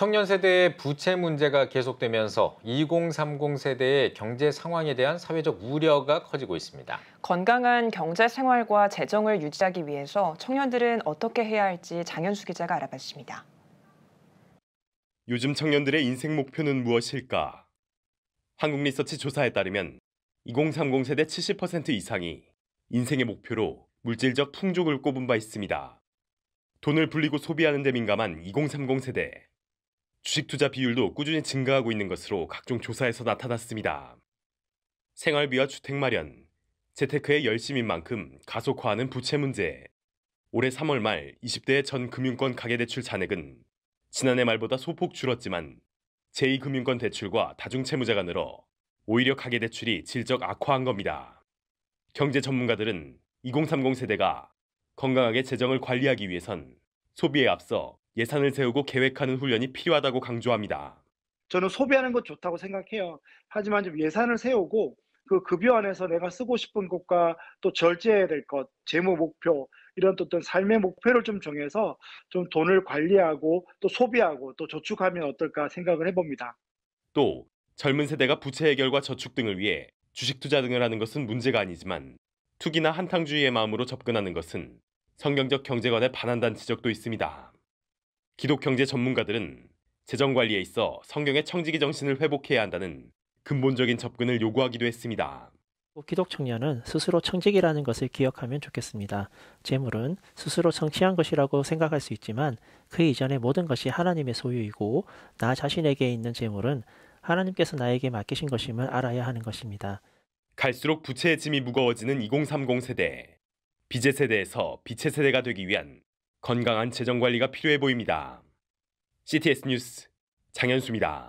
청년 세대의 부채 문제가 계속되면서 2030 세대의 경제 상황에 대한 사회적 우려가 커지고 있습니다. 건강한 경제 생활과 재정을 유지하기 위해서 청년들은 어떻게 해야 할지 장현수 기자가 알아봤습니다. 요즘 청년들의 인생 목표는 무엇일까? 한국 리서치 조사에 따르면 2030 세대 70% 이상이 인생의 목표로 물질적 풍족을 꼽은 바 있습니다. 돈을 불리고 소비하는 데 민감한 2030 세대. 주식 투자 비율도 꾸준히 증가하고 있는 것으로 각종 조사에서 나타났습니다. 생활비와 주택 마련, 재테크에 열심인 만큼 가속화하는 부채 문제. 올해 3월 말 20대의 전 금융권 가계대출 잔액은 지난해 말보다 소폭 줄었지만 제2금융권 대출과 다중채무자가 늘어 오히려 가계대출이 질적 악화한 겁니다. 경제 전문가들은 2030 세대가 건강하게 재정을 관리하기 위해선 소비에 앞서 예산을 세우고 계획하는 훈련이 필요하다고 강조합니다. 저는 소비하는 건 좋다고 생각해요. 하지만 좀 예산을 세우고 그 급여 안에서 내가 쓰고 싶은 것과 또 절제해야 될 것, 재무 목표, 이런 어떤 삶의 목표를 좀 정해서 좀 돈을 관리하고 또 소비하고 또 저축하면 어떨까 생각을 해봅니다. 또 젊은 세대가 부채 해결과 저축 등을 위해 주식 투자 등을 하는 것은 문제가 아니지만 투기나 한탕주의의 마음으로 접근하는 것은 성경적 경제관에 반한다는 지적도 있습니다. 기독경제 전문가들은 재정 관리에 있어 성경의 청지기 정신을 회복해야 한다는 근본적인 접근을 요구하기도 했습니다. 기독 청년은 스스로 청직이라는 것을 기억하면 좋겠습니다. 재물은 스스로 성취한 것이라고 생각할 수 있지만 그 이전의 모든 것이 하나님의 소유이고 나 자신에게 있는 재물은 하나님께서 나에게 맡기신 것임을 알아야 하는 것입니다. 갈수록 부채의 짐이 무거워지는 2030 세대. 비제 세대에서 빛의 세대가 되기 위한 건강한 재정 관리가 필요해 보입니다. CTS 뉴스 장현수입니다.